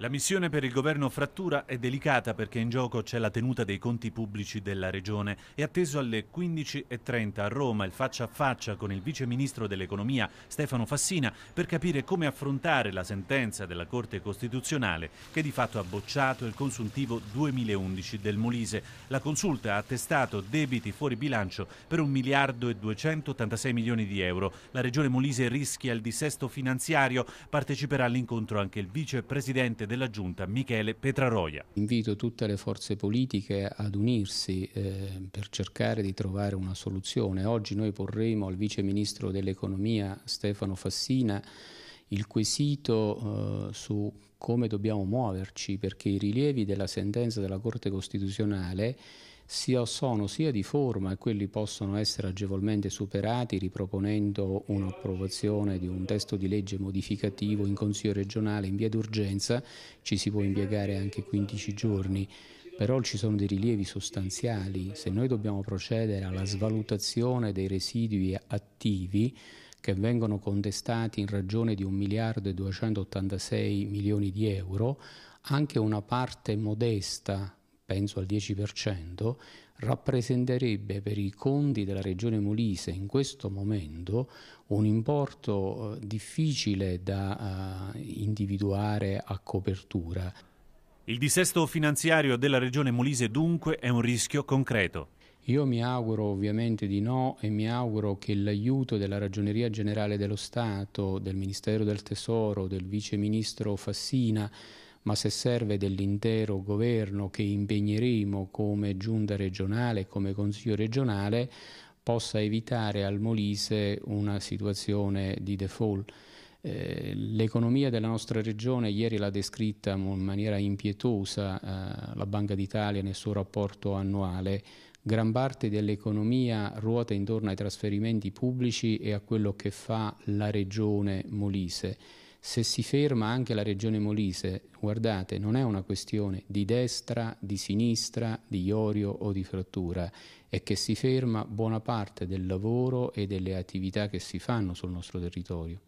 La missione per il governo Frattura è delicata perché in gioco c'è la tenuta dei conti pubblici della regione. È atteso alle 15.30 a Roma il faccia a faccia con il vice ministro dell'economia Stefano Fassina per capire come affrontare la sentenza della Corte Costituzionale che di fatto ha bocciato il consuntivo 2011 del Molise. La consulta ha attestato debiti fuori bilancio per 1 miliardo e 286 milioni di euro. La regione Molise rischia il dissesto finanziario. Parteciperà all'incontro anche il vicepresidente presidente della giunta Michele Petraroia. Invito tutte le forze politiche ad unirsi eh, per cercare di trovare una soluzione. Oggi noi porremo al vice ministro dell'economia Stefano Fassina il quesito eh, su come dobbiamo muoverci perché i rilievi della sentenza della Corte Costituzionale sia sono sia di forma e quelli possono essere agevolmente superati riproponendo un'approvazione di un testo di legge modificativo in Consiglio regionale in via d'urgenza, ci si può impiegare anche 15 giorni però ci sono dei rilievi sostanziali. Se noi dobbiamo procedere alla svalutazione dei residui attivi che vengono contestati in ragione di 1 miliardo e 286 milioni di euro, anche una parte modesta penso al 10%, rappresenterebbe per i conti della regione Molise in questo momento un importo eh, difficile da eh, individuare a copertura. Il dissesto finanziario della regione Molise dunque è un rischio concreto. Io mi auguro ovviamente di no e mi auguro che l'aiuto della Ragioneria Generale dello Stato, del Ministero del Tesoro, del Vice Ministro Fassina ma se serve dell'intero governo che impegneremo come giunta regionale, come consiglio regionale, possa evitare al Molise una situazione di default. Eh, L'economia della nostra regione ieri l'ha descritta in maniera impietosa eh, la Banca d'Italia nel suo rapporto annuale. Gran parte dell'economia ruota intorno ai trasferimenti pubblici e a quello che fa la regione Molise se si ferma anche la regione Molise, guardate, non è una questione di destra, di sinistra, di iorio o di frattura, è che si ferma buona parte del lavoro e delle attività che si fanno sul nostro territorio.